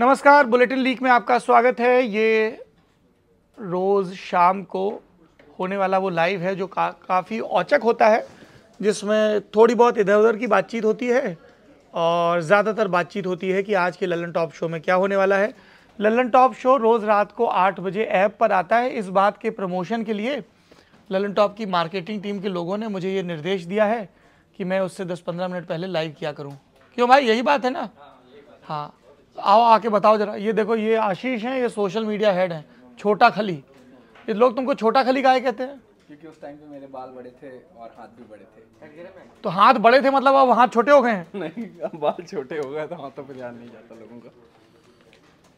नमस्कार bulletin leak में आपका स्वागत है ये रोज़ शाम को होने वाला वो लाइव है जो का, काफ़ी औचक होता है जिसमें थोड़ी बहुत इधर उधर की बातचीत होती है और ज़्यादातर बातचीत होती है कि आज के ललन टॉप शो में क्या होने वाला है ललन टॉप शो रोज़ रात को आठ बजे ऐप पर आता है इस बात के प्रमोशन के लिए ललन टॉप की मार्केटिंग टीम के लोगों ने मुझे ये निर्देश दिया है कि मैं उससे दस पंद्रह मिनट पहले लाइव किया करूँ क्यों भाई यही बात है ना हाँ आओ आके बताओ जरा ये देखो ये आशीष हैं ये सोशल मीडिया हेड हैं छोटा खली ये लोग तुमको छोटा खली गाय कहते हैं क्योंकि उस टाइम पे मेरे बाल बड़े थे और हाथ भी बड़े थे तो हाथ बड़े थे मतलब अब हाथ छोटे हो गए हैं नहीं अब बाल छोटे हो गए तो हाथों पर ध्यान नहीं जाता लोगों का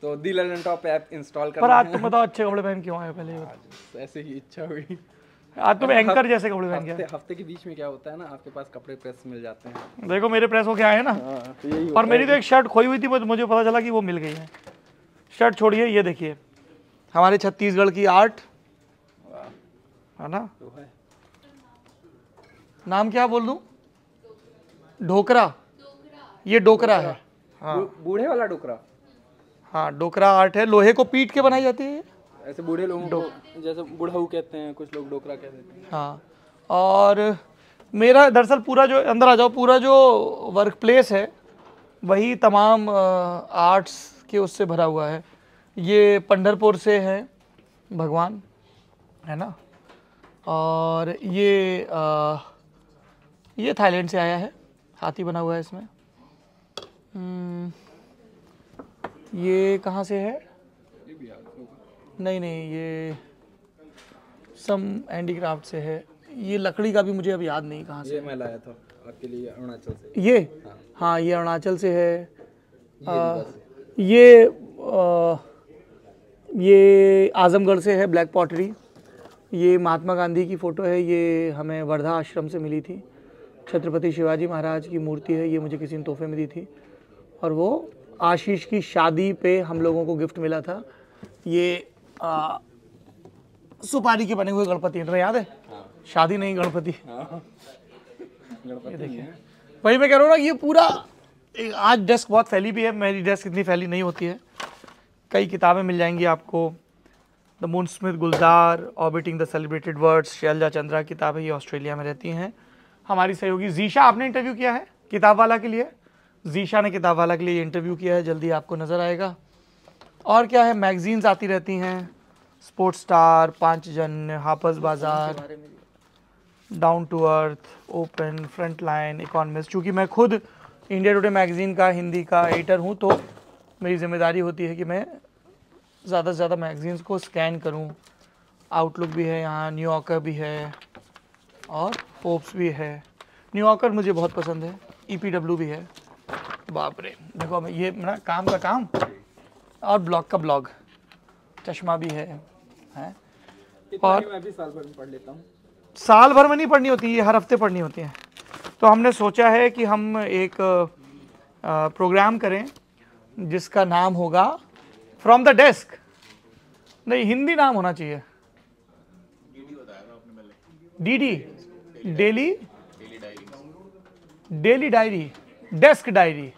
तो the Lallantop app install कर पर आज तुम तो बताओ अच्छे कपड़े पहन क्यों आए पहले ऐसे ही इच्छा हुई आज तुम तो एंकर जैसे कपड़े पहन के हफ्ते के बीच में क्या होता है ना आपके पास कपड़े प्रेस मिल जाते हैं देखो मेरे प्रेस हो क्या है ना तो और मेरी तो एक शर्ट खोई हुई थी मुझे पता चला कि वो मिल गई है शर्ट छोड़िए ये देखिए हमारे छत्तीसगढ़ की आर्ट है ना तो नाम क्या बोल दू ढोकरा ये डोकरा है हाँ बूढ़े वाला डोकरा हाँ डोकरा आर्ट है लोहे को पीट के बनाई जाती है ऐसे बूढ़े लोगों को जैसे बुढ़ाऊ कहते हैं कुछ लोग डोकरा कह देते हैं हाँ और मेरा दरअसल पूरा जो अंदर आ जाओ पूरा जो वर्क प्लेस है वही तमाम आर्ट्स के उससे भरा हुआ है ये पंडरपुर से है भगवान है ना और ये आ, ये थाईलैंड से आया है हाथी बना हुआ है इसमें हम्म, ये कहाँ से है नहीं नहीं ये सम हैंडीक्राफ्ट से है ये लकड़ी का भी मुझे अब याद नहीं कहाँ से ये मैं लाया था आपके लिए अरुणाचल से ये हाँ, हाँ ये अरुणाचल से है ये आ, ये ये आजमगढ़ से है ब्लैक पॉटरी ये महात्मा गांधी की फ़ोटो है ये हमें वर्धा आश्रम से मिली थी छत्रपति शिवाजी महाराज की मूर्ति है ये मुझे किसी ने तोहफे में दी थी और वो आशीष की शादी पे हम लोगों को गिफ्ट मिला था ये सुपारी के बने हुए गणपति याद है शादी नहीं गणपति देखिए वही मैं कह रहा हूँ ना ये पूरा आज डेस्क बहुत फैली भी है मेरी डेस्क इतनी फैली नहीं होती है कई किताबें मिल जाएंगी आपको the moon smith Gulzar orbiting the celebrated words Shailja Chandra किताबें ये ऑस्ट्रेलिया में रहती हैं हमारी सहयोगी जीशा आपने इंटरव्यू किया है किताब वाला के लिए जीशा ने किताब वाला के लिए इंटरव्यू किया है जल्दी आपको नज़र आएगा और क्या है मैगजीन्स आती रहती हैं स्पोर्ट्स स्टार पांचजन्य हापस बाजार down to earth open frontline economics चूँकि मैं खुद इंडिया टुडे मैगज़ीन का हिंदी का एडिटर हूँ तो मेरी जिम्मेदारी होती है कि मैं ज़्यादा से ज़्यादा मैगज़ीन्स को स्कैन करूँ आउटलुक भी है यहाँ न्यूयॉर्कर भी है और होप्स भी है न्यूयॉर्कर मुझे बहुत पसंद है ई e भी है बाप रे देखो ये मेरा काम का काम और ब्लॉग का ब्लॉग चश्मा भी है, है? और मैं भी साल भर में पढ़ लेता हूँ साल भर में नहीं पढ़नी होती ये हर हफ्ते पढ़नी होती है तो हमने सोचा है कि हम एक प्रोग्राम करें जिसका नाम होगा फ्रॉम द डेस्क नहीं हिंदी नाम होना चाहिए D D daily daily diary desk diary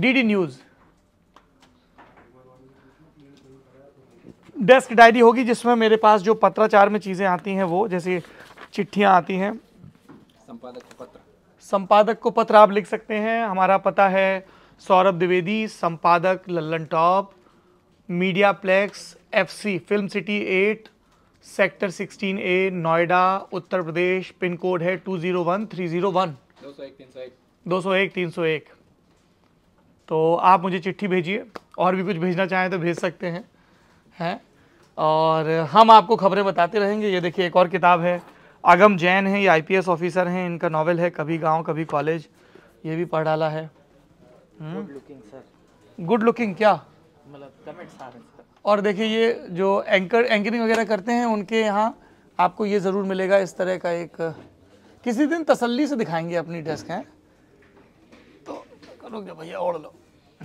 D D news desk diary होगी जिसमें मेरे पास जो पत्राचार में चीज़ें आती हैं वो जैसे चिट्ठियाँ आती हैं संपादक को पत्र संपादक को पत्र आप लिख सकते हैं हमारा पता है सौरभ द्विवेदी संपादक Lallantop mediaplex F film city eight sector sixteen A Noida Uttar Pradesh pin code है two zero zero one one three दो सौ एक तीन सौ एक तो आप मुझे चिट्ठी भेजिए और भी कुछ भेजना चाहें तो भेज सकते हैं हैं और हम आपको खबरें बताते रहेंगे ये देखिए एक और किताब है आगम जैन है ये आईपीएस ऑफिसर हैं इनका नॉवल है कभी गांव कभी कॉलेज ये भी पढ़ डाला है गुड हम्म? लुकिंग क्या मतलब और देखिए ये जो एंकर एंकरिंग वगैरह करते हैं उनके यहाँ आपको ये ज़रूर मिलेगा इस तरह का एक किसी दिन तसल्ली से दिखाएंगे अपनी डेस्क हैं तो करोगे भैया ओढ़ लो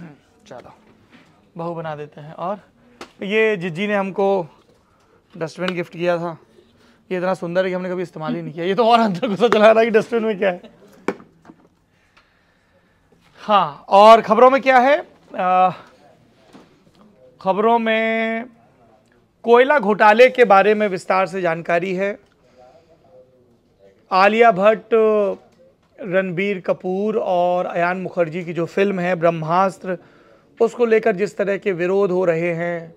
चलो बहू बना देते हैं और ये जिज्जी ने हमको डस्टबिन गिफ्ट किया था ये इतना सुंदर है कि हमने कभी इस्तेमाल ही नहीं किया ये तो और अंदर गुस्सा चला रहा है कि डस्टबिन में क्या है हाँ और ख़बरों में क्या है ख़बरों में कोयला घोटाले के बारे में विस्तार से जानकारी है आलिया भट्ट रणबीर कपूर और अयान मुखर्जी की जो फिल्म है ब्रह्मास्त्र उसको लेकर जिस तरह के विरोध हो रहे हैं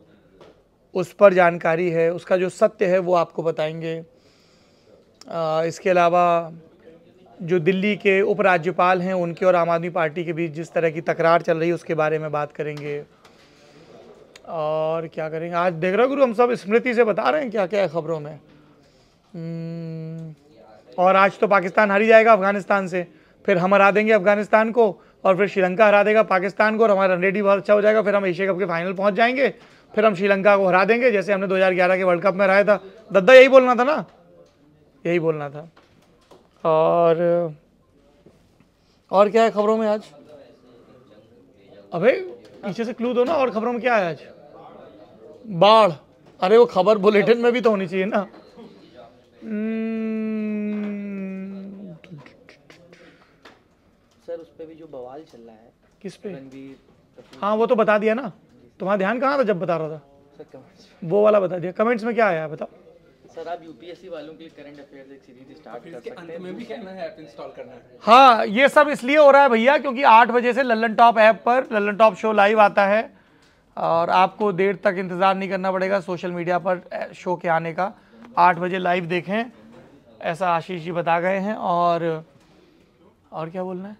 उस पर जानकारी है उसका जो सत्य है वो आपको बताएंगे आ, इसके अलावा जो दिल्ली के उपराज्यपाल हैं उनके और आम आदमी पार्टी के बीच जिस तरह की तकरार चल रही है उसके बारे में बात करेंगे और क्या करेंगे आज देख रहे गुरु हम सब स्मृति से बता रहे हैं क्या क्या है खबरों में हम्म, और आज तो पाकिस्तान हारी जाएगा अफगानिस्तान से फिर हम हरा देंगे अफगानिस्तान को और फिर श्रीलंका हरा देगा पाकिस्तान को और हमारा रेडी बहुत अच्छा हो जाएगा फिर हम एशिया कप के फाइनल पहुंच जाएंगे फिर हम श्रीलंका को हरा देंगे जैसे हमने 2011 के वर्ल्ड कप में हराया था दद्दा यही बोलना था ना यही बोलना था और और क्या है खबरों में आज अबे पीछे से क्लू दो ना और खबरों में क्या है आज बाढ़ अरे वो खबर बुलेटिन में भी तो होनी चाहिए ना हम्म। सर उस पे भी जो बवाल चल रहा है किस पे हाँ वो तो बता दिया ना तुम्हारा ध्यान कहाँ था जब बता रहा था वो वाला बता दिया कमेंट्स में क्या आया बताओ सर आप यूपीएससी वालों के लिए करंट अफेयर्स एक सीरीज स्टार्ट कर सकते हैं मैं भी कहना है ऐप इंस्टॉल करना है हाँ ये सब इसलिए हो रहा है भैया क्योंकि आठ बजे से लल्लन टॉप ऐप पर लल्लन टॉप शो लाइव आता है और आपको देर तक इंतज़ार नहीं करना पड़ेगा सोशल मीडिया पर शो के आने का आठ बजे लाइव देखें ऐसा आशीष जी बता गए हैं और और क्या बोलना है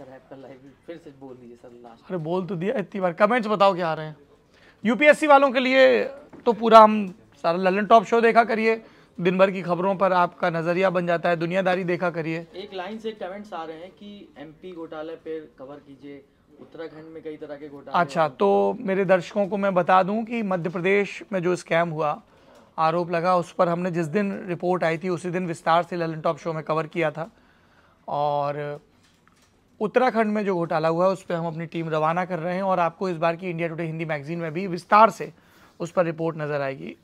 फिर बोल अरे बोल तो दिया इतनी बार कमेंट्स बताओ क्या आ रहे हैं यूपीएससी वालों के लिए तो पूरा हम सारा ललन टॉप शो देखा करिए दिन भर की खबरों पर आपका नजरिया बन जाता है दुनियादारी देखा करिए एक लाइन से कमेंट्स आ रहे हैं कि एमपी घोटाले पे कवर कीजिए उत्तराखंड में कई तरह के घोटाले अच्छा तो मेरे दर्शकों को मैं बता दूं कि मध्य प्रदेश में जो स्कैम हुआ आरोप लगा उस पर हमने जिस दिन रिपोर्ट आई थी उसी दिन विस्तार से ललन टॉप शो में कवर किया था और उत्तराखंड में जो घोटाला हुआ है उस पर हम अपनी टीम रवाना कर रहे हैं और आपको इस बार की इंडिया टुडे हिंदी मैगजीन में भी विस्तार से उस पर रिपोर्ट नजर आएगी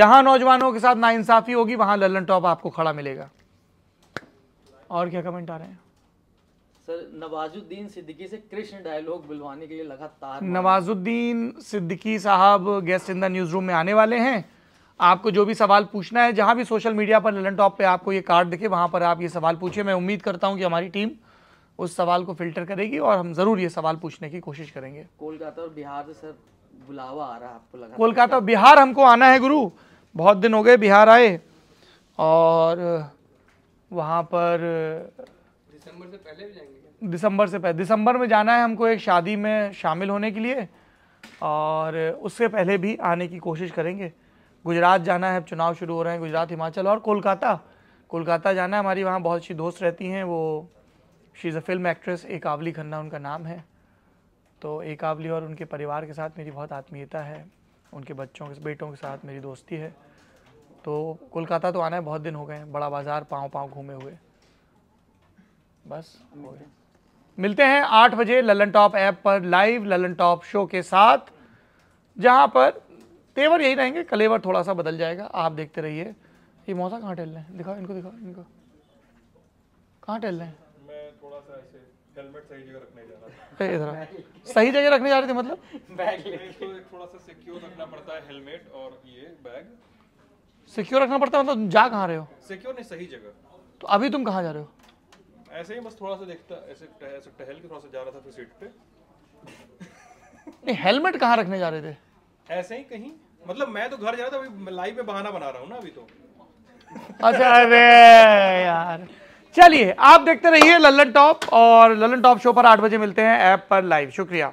जहां नौजवानों के साथ नाइंसाफी होगी वहां लल्लन टॉप आपको खड़ा मिलेगा और क्या कमेंट आ रहे हैं सर नवाजुद्दीन सिद्दीकी से कृष्ण डायलॉग बुलवाने के लिए लगातार नवाजुद्दीन सिद्दीकी साहब guest in the news room में आने वाले हैं आपको जो भी सवाल पूछना है जहां भी सोशल मीडिया पर लल्लन टॉप पे आपको ये कार्ड दिखे वहां पर आप ये सवाल पूछे मैं उम्मीद करता हूं कि हमारी टीम उस सवाल को फिल्टर करेगी और हम ज़रूर ये सवाल पूछने की कोशिश करेंगे कोलकाता और बिहार से सर बुलावा आ रहा है आपको लगा कोलकाता और बिहार हमको आना है गुरु बहुत दिन हो गए बिहार आए और वहाँ पर दिसंबर से पहले भी जाएंगे दिसंबर से पहले दिसंबर में जाना है हमको एक शादी में शामिल होने के लिए और उससे पहले भी आने की कोशिश करेंगे गुजरात जाना है अब चुनाव शुरू हो रहे हैं गुजरात हिमाचल और कोलकाता कोलकाता जाना है हमारी वहाँ बहुत सी दोस्त रहती हैं वो she is a film actress एक आवली खन्ना उनका नाम है तो एक आवली और उनके परिवार के साथ मेरी बहुत आत्मीयता है उनके बच्चों के बेटों के साथ मेरी दोस्ती है तो कोलकाता तो आना है बहुत दिन हो गए हैं बड़ा बाज़ार पाँव पाँव घूमे हुए बस हो गए मिलते हैं आठ बजे ललन टॉप ऐप पर लाइव ललन टॉप शो के साथ जहाँ पर तेवर यही रहेंगे कलेवर थोड़ा सा बदल जाएगा आप देखते रहिए ये मौसा कहाँ टहल रहे हैं दिखाओ इनको दिखाओ इनको कहाँ टहल रहे हैं सही जगह रखने जा रहे थे मतलब बैग इसको थोड़ा सा सिक्योर रखना पड़ता है हेलमेट और ये बैग सिक्योर रखना पड़ता है मतलब जा कहाँ रहे हो सिक्योर नहीं सही जगह तो अभी तुम कहाँ जा रहे हो ऐसे ही बस थोड़ा सा देखता ऐसे ऐसे टहल के थोड़ा सा जा रहा था फिर सीट पे नहीं हेलमेट कहाँ रखने जा रहे थे ऐसे ही कहीं मतलब मैं तो घर जा रहा था अभी लाइव में बहाना बना रहा हूँ ना अभी तो अच्छा अरे यार चलिए आप देखते रहिए लल्लन टॉप और लल्लन टॉप शो पर आठ बजे मिलते हैं ऐप पर लाइव शुक्रिया